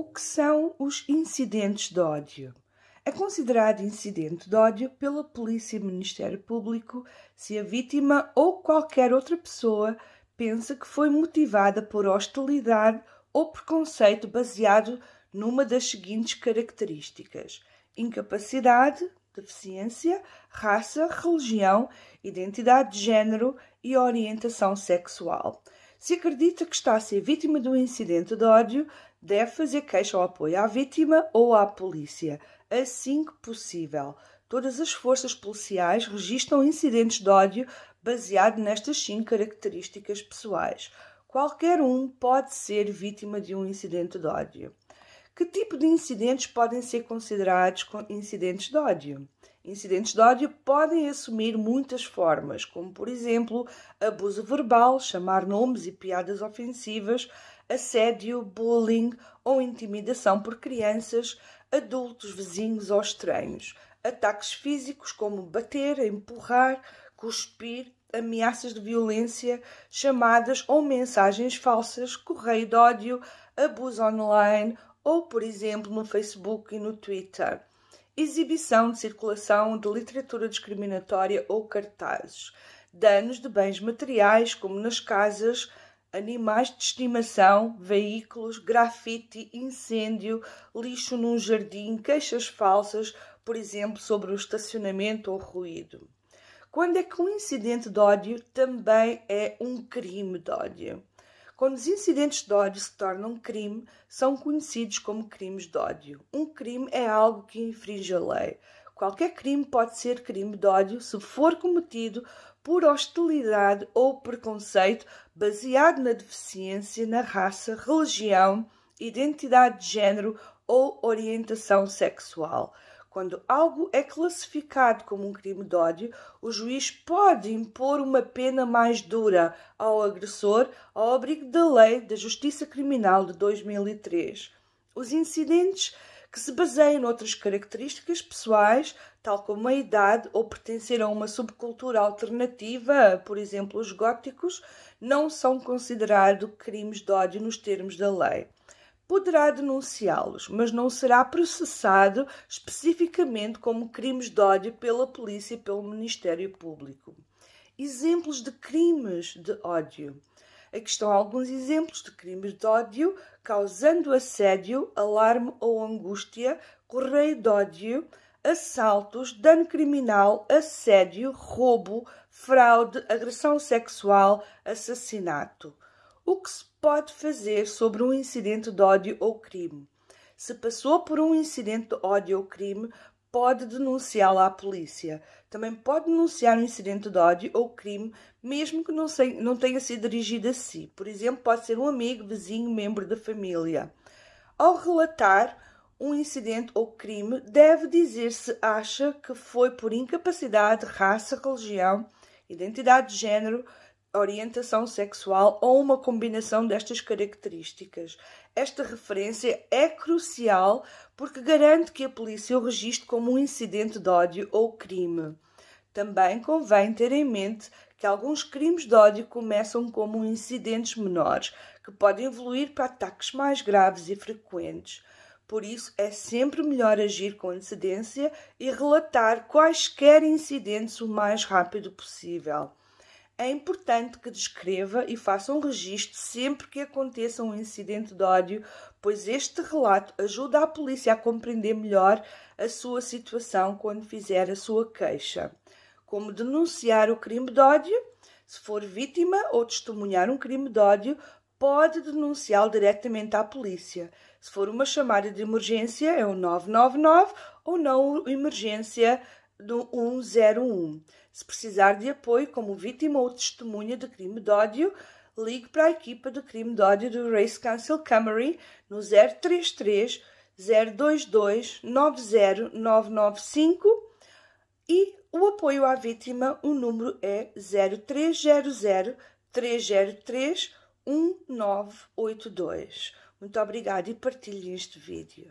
O que são os incidentes de ódio? É considerado incidente de ódio pela polícia e Ministério Público se a vítima ou qualquer outra pessoa pensa que foi motivada por hostilidade ou preconceito baseado numa das seguintes características: incapacidade, deficiência, raça, religião, identidade de género e orientação sexual. Se acredita que está a ser vítima de um incidente de ódio, deve fazer queixa ou apoio à vítima ou à polícia, assim que possível. Todas as forças policiais registram incidentes de ódio baseado nestas cinco características pessoais. Qualquer um pode ser vítima de um incidente de ódio. Que tipo de incidentes podem ser considerados incidentes de ódio? Incidentes de ódio podem assumir muitas formas, como, por exemplo, abuso verbal, chamar nomes e piadas ofensivas, assédio, bullying ou intimidação por crianças, adultos, vizinhos ou estranhos, ataques físicos como bater, empurrar, cuspir, ameaças de violência, chamadas ou mensagens falsas, correio de ódio, abuso online ou, por exemplo, no Facebook e no Twitter. Exibição de circulação de literatura discriminatória ou cartazes. Danos de bens materiais, como nas casas, animais de estimação, veículos, grafite, incêndio, lixo num jardim, queixas falsas, por exemplo, sobre o estacionamento ou ruído. Quando é que um incidente de ódio também é um crime de ódio? Quando os incidentes de ódio se tornam crime, são conhecidos como crimes de ódio. Um crime é algo que infringe a lei. Qualquer crime pode ser crime de ódio se for cometido por hostilidade ou preconceito baseado na deficiência, na raça, religião, identidade de género ou orientação sexual. Quando algo é classificado como um crime de ódio, o juiz pode impor uma pena mais dura ao agressor ao abrigo da Lei da Justiça Criminal de 2003. Os incidentes que se baseiam em outras características pessoais, tal como a idade ou pertencer a uma subcultura alternativa, por exemplo, os góticos, não são considerados crimes de ódio nos termos da lei poderá denunciá-los, mas não será processado especificamente como crimes de ódio pela polícia e pelo Ministério Público. Exemplos de crimes de ódio. Aqui estão alguns exemplos de crimes de ódio causando assédio, alarme ou angústia, correio de ódio, assaltos, dano criminal, assédio, roubo, fraude, agressão sexual, assassinato. O que se pode fazer sobre um incidente de ódio ou crime? Se passou por um incidente de ódio ou crime, pode denunciá-lo à polícia. Também pode denunciar um incidente de ódio ou crime, mesmo que não, tenha sido dirigido a si. Por exemplo, pode ser um amigo, vizinho, membro da família. Ao relatar um incidente ou crime, deve dizer se acha que foi por incapacidade, raça, religião, identidade de género, orientação sexual ou uma combinação destas características. Esta referência é crucial porque garante que a polícia o registre como um incidente de ódio ou crime. Também convém ter em mente que alguns crimes de ódio começam como incidentes menores, que podem evoluir para ataques mais graves e frequentes. Por isso, é sempre melhor agir com antecedência e relatar quaisquer incidentes o mais rápido possível é importante que descreva e faça um registro sempre que aconteça um incidente de ódio, pois este relato ajuda a polícia a compreender melhor a sua situação quando fizer a sua queixa. Como denunciar o crime de ódio? Se for vítima ou testemunhar um crime de ódio, pode denunciá-lo diretamente à polícia. Se for uma chamada de emergência, é o 999 ou não emergência do 101. Se precisar de apoio como vítima ou testemunha de crime de ódio, ligue para a equipa de crime de ódio do Race Council Camry no 033 022 90995 e o apoio à vítima, o número é 0300 303 1982. Muito obrigada e partilhe este vídeo.